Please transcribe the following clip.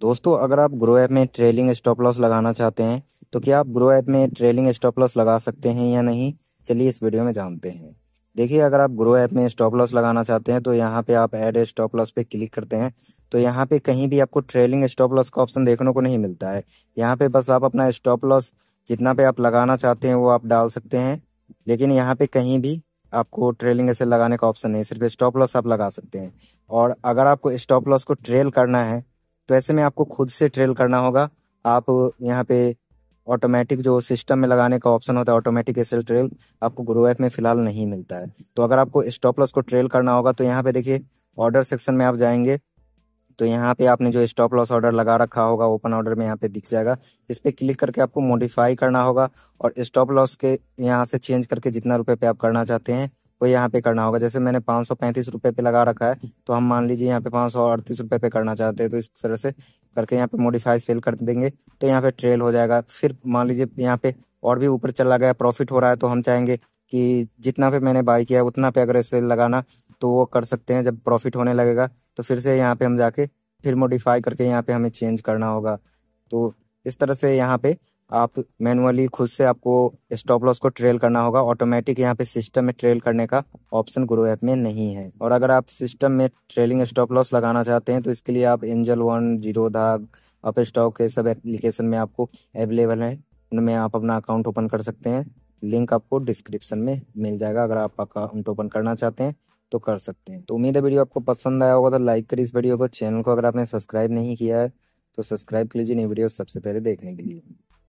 दोस्तों अगर आप ग्रो ऐप में ट्रेलिंग स्टॉप लॉस लगाना चाहते हैं तो क्या आप ग्रो ऐप में ट्रेलिंग स्टॉप लॉस लगा सकते हैं या नहीं चलिए इस वीडियो में जानते हैं देखिए अगर आप ग्रो ऐप में स्टॉप लॉस लगाना चाहते हैं तो यहाँ पे आप एड स्टॉप लॉस पे क्लिक करते हैं तो यहाँ पे कहीं भी आपको ट्रेलिंग स्टॉप लॉस का ऑप्शन देखने को नहीं मिलता है यहाँ पे बस आप अपना स्टॉप लॉस जितना पे आप लगाना चाहते हैं वो आप डाल सकते हैं लेकिन यहाँ पे कहीं भी आपको ट्रेलिंग ऐसे लगाने का ऑप्शन नहीं सिर्फ स्टॉप लॉस आप लगा सकते हैं और अगर आपको स्टॉप लॉस को ट्रेल करना है तो ऐसे में आपको खुद से ट्रेल करना होगा आप यहाँ पे ऑटोमेटिक जो सिस्टम में लगाने का ऑप्शन होता है ऑटोमेटिक एसेल ट्रेल आपको ग्रो ऐप में फिलहाल नहीं मिलता है तो अगर आपको स्टॉप लॉस को ट्रेल करना होगा तो यहाँ पे देखिए ऑर्डर सेक्शन में आप जाएंगे तो यहाँ पे आपने जो स्टॉप लॉस ऑर्डर लगा रखा होगा ओपन ऑर्डर में यहाँ पे दिख जाएगा इस पर क्लिक करके आपको मॉडिफाई करना होगा और स्टॉप लॉस के यहाँ से चेंज करके जितना रुपये पे आप करना चाहते हैं वो यहाँ पे करना होगा जैसे मैंने पाँच सौ पैंतीस रुपये पे लगा रखा है तो हम मान लीजिए यहाँ पे पाँच सौ अड़तीस रुपये पे करना चाहते हैं तो इस तरह से करके यहाँ पे मॉडिफाई सेल कर देंगे तो यहाँ पे ट्रेल हो जाएगा फिर मान लीजिए यहाँ पे और भी ऊपर चला गया प्रॉफिट हो रहा है तो हम चाहेंगे कि जितना पे मैंने बाई किया उतना पे अगर सेल लगाना तो वो कर सकते हैं जब प्रॉफिट होने लगेगा तो फिर से यहाँ पे हम जाके फिर मोडिफाई करके यहाँ पे हमें चेंज करना होगा तो इस तरह से यहाँ पे आप मैनुअली खुद से आपको स्टॉप लॉस को ट्रेल करना होगा ऑटोमेटिक यहाँ पे सिस्टम में ट्रेल करने का ऑप्शन ग्रो ऐप में नहीं है और अगर आप सिस्टम में ट्रेलिंग स्टॉप लॉस लगाना चाहते हैं तो इसके लिए आप Angel One Zerodha Upstox के सब एप्लीकेशन में आपको अवेलेबल है उनमें आप अपना अकाउंट ओपन कर सकते हैं लिंक आपको डिस्क्रिप्शन में मिल जाएगा अगर आप अकाउंट ओपन करना चाहते हैं तो कर सकते हैं तो उम्मीद है वीडियो आपको पसंद आया होगा तो लाइक करिए इस वीडियो को चैनल को अगर आपने सब्सक्राइब नहीं किया है तो सब्सक्राइब कर लीजिए नई वीडियो सबसे पहले देखने के लिए